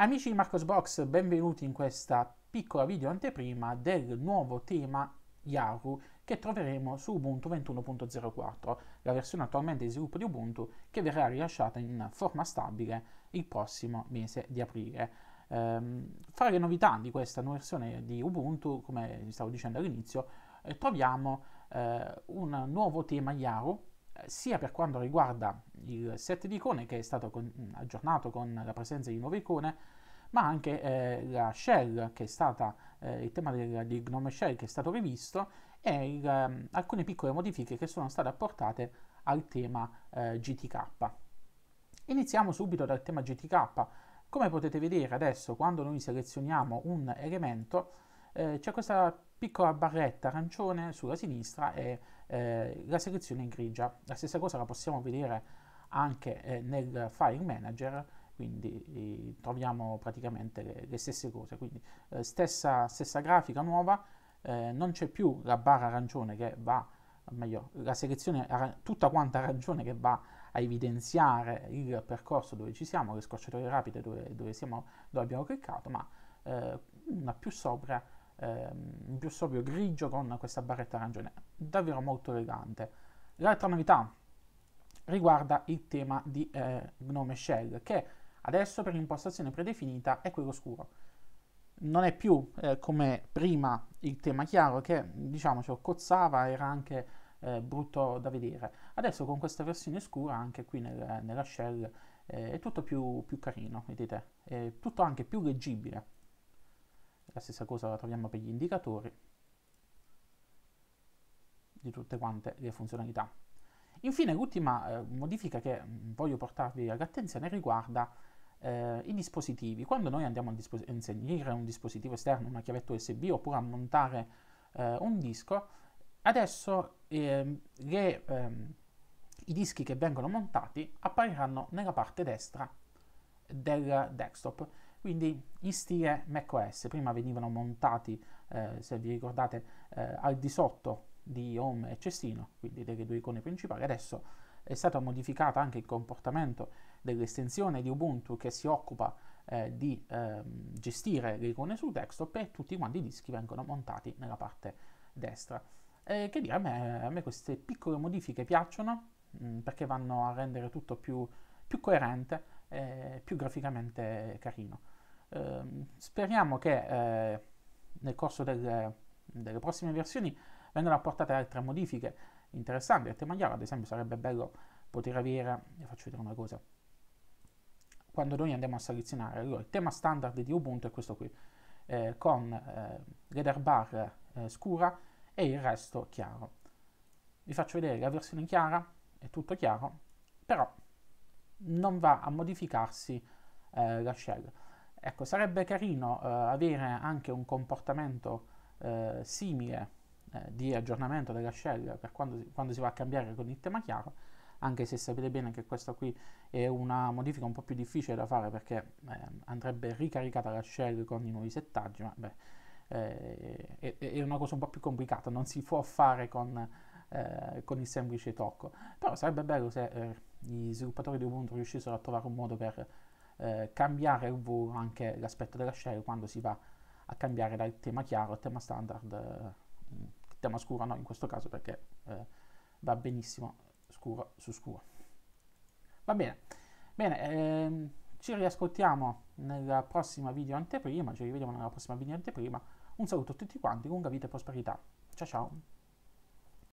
Amici di Marcosbox, benvenuti in questa piccola video anteprima del nuovo tema Yaru che troveremo su Ubuntu 21.04, la versione attualmente di sviluppo di Ubuntu che verrà rilasciata in forma stabile il prossimo mese di aprile. Ehm, fra le novità di questa nuova versione di Ubuntu, come vi stavo dicendo all'inizio, eh, troviamo eh, un nuovo tema Yaru sia per quanto riguarda il set di icone che è stato con, aggiornato con la presenza di nuove icone, ma anche eh, la shell che è stata, eh, il tema del, di Gnome Shell che è stato rivisto e il, eh, alcune piccole modifiche che sono state apportate al tema eh, GTK. Iniziamo subito dal tema GTK. Come potete vedere adesso quando noi selezioniamo un elemento eh, c'è questa piccola barretta arancione sulla sinistra e eh, la selezione grigia. La stessa cosa la possiamo vedere anche eh, nel file manager, quindi eh, troviamo praticamente le, le stesse cose. Quindi eh, stessa, stessa, grafica nuova, eh, non c'è più la barra arancione che va, meglio, la selezione tutta quanta arancione che va a evidenziare il percorso dove ci siamo, le scorciatoie rapide dove, dove, siamo, dove abbiamo cliccato, ma una più sobria ehm, più sobrio grigio con questa barretta arancione, davvero molto elegante. L'altra novità riguarda il tema di eh, Gnome Shell, che adesso per impostazione predefinita è quello scuro. Non è più eh, come prima il tema chiaro che, diciamocelo, cozzava, era anche eh, brutto da vedere. Adesso con questa versione scura, anche qui nel, nella shell, eh, è tutto più, più carino, vedete? È tutto anche più leggibile la stessa cosa la troviamo per gli indicatori di tutte quante le funzionalità. Infine l'ultima eh, modifica che mm, voglio portarvi all'attenzione riguarda eh, i dispositivi. Quando noi andiamo a, a, inserire un dispositivo esterno, una chiavetta USB oppure a montare eh, un disco, adesso ehm, le, ehm, i dischi che vengono montati appariranno nella parte destra del desktop quindi gli stile macOS prima venivano montati, eh, se vi ricordate, eh, al di sotto di home e cestino, quindi delle due icone principali. Adesso è stato modificato anche il comportamento dell'estensione di Ubuntu che si occupa eh, di ehm, gestire le icone sul desktop e tutti quanti i dischi vengono montati nella parte destra. che dire, a me, a me queste piccole modifiche piacciono mh, mm, perché vanno a rendere tutto più più coerente e più graficamente carino. Ehm, speriamo che eh, nel corso del, delle prossime versioni vengano apportate altre modifiche interessanti tema chiaro, ad esempio sarebbe bello poter avere, vi faccio vedere una cosa, quando noi andiamo a selezionare, allora il tema standard di Ubuntu è questo qui, eh, con eh, l'header bar eh, scura e il resto chiaro. Vi faccio vedere la versione chiara, è tutto chiaro, però non va a modificarsi eh, la shell. Ecco, sarebbe carino eh, avere anche un comportamento eh, simile eh, di aggiornamento della shell per quando, quando, si va a cambiare con il tema chiaro, anche se sapete bene che questa qui è una modifica un po' più difficile da fare perché eh, andrebbe ricaricata la shell con i nuovi settaggi, ma beh, è, è, una cosa un po' più complicata, non si può fare con, eh, con il semplice tocco. Però sarebbe bello se eh, gli sviluppatori di Ubuntu riuscissero a trovare un modo per eh, cambiare anche l'aspetto della shell quando si va a cambiare dal tema chiaro al tema standard, eh, tema scuro no in questo caso perché eh, va benissimo scuro su scuro. Va bene, bene ehm, ci riascoltiamo nella prossima video anteprima, ci rivediamo nella prossima video anteprima, un saluto a tutti quanti, lunga vita e prosperità, ciao ciao!